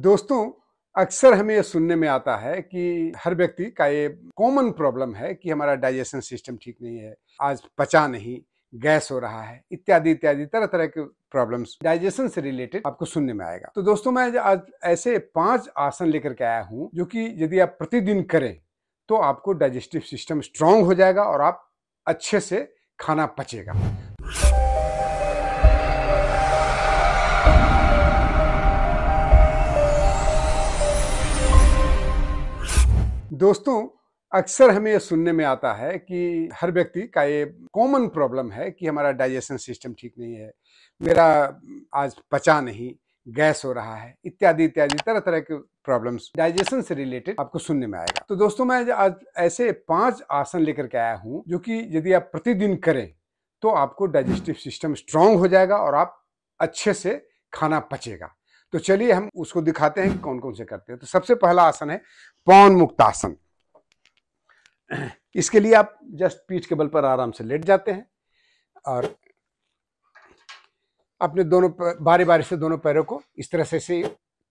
दोस्तों अक्सर हमें यह सुनने में आता है कि हर व्यक्ति का ये कॉमन प्रॉब्लम है कि हमारा डाइजेशन सिस्टम ठीक नहीं है आज पचा नहीं गैस हो रहा है इत्यादि इत्यादि तरह तरह के प्रॉब्लम्स डाइजेशन से रिलेटेड आपको सुनने में आएगा तो दोस्तों मैं आज ऐसे पांच आसन लेकर के आया हूं जो कि यदि आप प्रतिदिन करें तो आपको डाइजेस्टिव सिस्टम स्ट्रांग हो जाएगा और आप अच्छे से खाना पचेगा दोस्तों अक्सर हमें यह सुनने में आता है कि हर व्यक्ति का ये कॉमन प्रॉब्लम है कि हमारा डाइजेशन सिस्टम ठीक नहीं है मेरा आज पचा नहीं गैस हो रहा है इत्यादि इत्यादि तरह तरह के प्रॉब्लम्स डाइजेशन से रिलेटेड आपको सुनने में आएगा तो दोस्तों मैं आज ऐसे पांच आसन लेकर के आया हूँ जो कि यदि आप प्रतिदिन करें तो आपको डाइजेस्टिव सिस्टम स्ट्रांग हो जाएगा और आप अच्छे से खाना पचेगा तो चलिए हम उसको दिखाते हैं कि कौन कौन से करते हैं तो सबसे पहला आसन है पौन मुक्तासन इसके लिए आप जस्ट पीठ के बल पर आराम से लेट जाते हैं और अपने दोनों बारी बारी से दोनों पैरों को इस तरह से से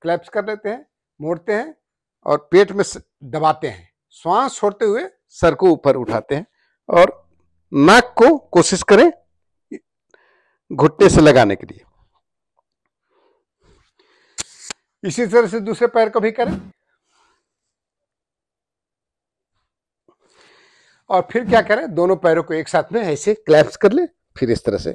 क्लैप्स कर लेते हैं मोड़ते हैं और पेट में दबाते हैं श्वास छोड़ते हुए सर को ऊपर उठाते हैं और नाक को कोशिश करें घुटने से लगाने के लिए इसी तरह से दूसरे पैर को भी करें और फिर क्या करें दोनों पैरों को एक साथ में ऐसे क्लैप्स कर ले फिर इस तरह से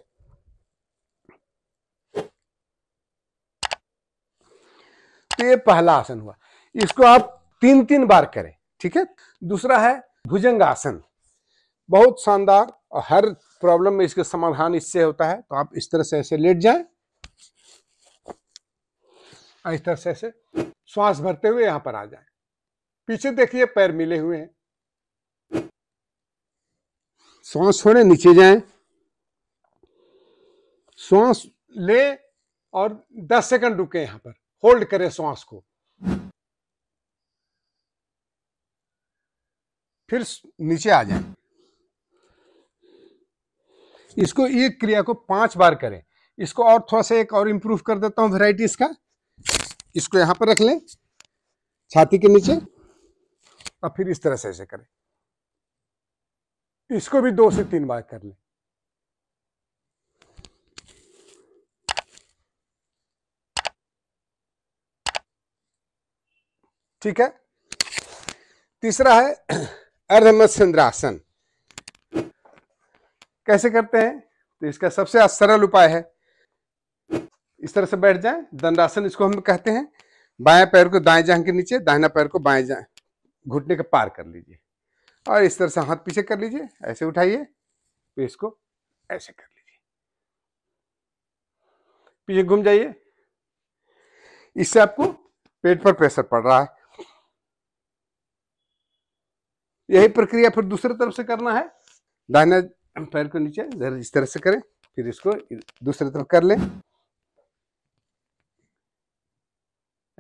तो ये पहला आसन हुआ इसको आप तीन तीन बार करें ठीक है दूसरा है भुजंग आसन बहुत शानदार और हर प्रॉब्लम में इसका समाधान इससे होता है तो आप इस तरह से ऐसे लेट जाएं तरह से ऐसे श्वास भरते हुए यहां पर आ जाए पीछे देखिए पैर मिले हुए हैं श्वास छोड़े नीचे जाए श्वास ले और 10 सेकंड रुके यहां पर होल्ड करें श्वास को फिर नीचे आ जाए इसको ये क्रिया को पांच बार करें इसको और थोड़ा सा एक और इंप्रूव कर देता हूं वेराइटी इसका इसको यहाँ पर रख लें छाती के नीचे और फिर इस तरह से ऐसे करें इसको भी दो से तीन बार कर लें ठीक है तीसरा है अर्धमत्स्यन्द्रासन कैसे करते हैं तो इसका सबसे सरल उपाय है इस तरह से बैठ जाए दंडासन इसको हम कहते हैं बाएं पैर को दाएं जांघ के नीचे दाहिना पैर को बाएं जांघ घुटने के पार कर लीजिए और इस तरह से हाथ पीछे कर लीजिए ऐसे उठाइए फिर इसको ऐसे कर लीजिए पीछे घूम जाइए इससे आपको पेट पर प्रेशर पड़ रहा है यही प्रक्रिया फिर दूसरे तरफ से करना है दाहिना पैर को नीचे इस तरह से करें फिर इसको दूसरी तरफ कर लें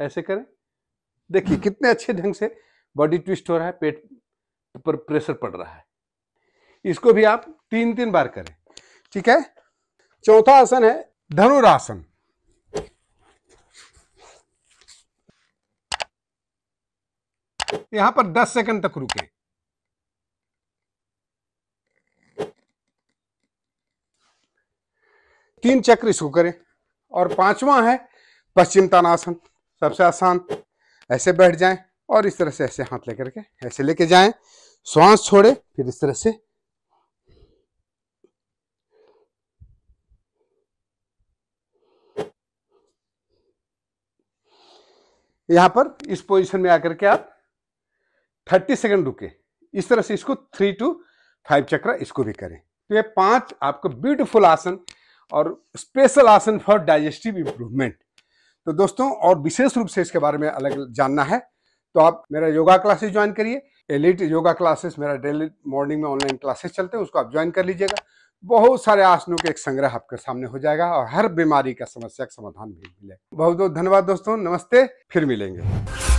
ऐसे करें देखिए कितने अच्छे ढंग से बॉडी ट्विस्ट हो रहा है पेट पर प्रेशर पड़ रहा है इसको भी आप तीन तीन बार करें ठीक है चौथा आसन है धनुरासन यहां पर 10 सेकंड तक रुके तीन चक्र इसको करें और पांचवा है पश्चिम तानासन सबसे आसान ऐसे बैठ जाएं और इस तरह से ऐसे हाथ लेकर के ऐसे लेके जाएं श्वास छोड़े फिर इस तरह से यहां पर इस पोजीशन में आकर के आप 30 सेकंड रुके इस तरह से इसको थ्री टू फाइव चक्र इसको भी करें तो ये पांच आपको ब्यूटीफुल आसन और स्पेशल आसन फॉर डाइजेस्टिव इंप्रूवमेंट तो दोस्तों और विशेष रूप से इसके बारे में अलग जानना है तो आप मेरा योगा क्लासेस ज्वाइन करिए एलिट योगा क्लासेस मेरा डेली मॉर्निंग में ऑनलाइन क्लासेस चलते हैं उसको आप ज्वाइन कर लीजिएगा बहुत सारे आसनों के एक संग्रह आपके सामने हो जाएगा और हर बीमारी का समस्या का समाधान भी मिलेगा बहुत बहुत धन्यवाद दोस्तों नमस्ते फिर मिलेंगे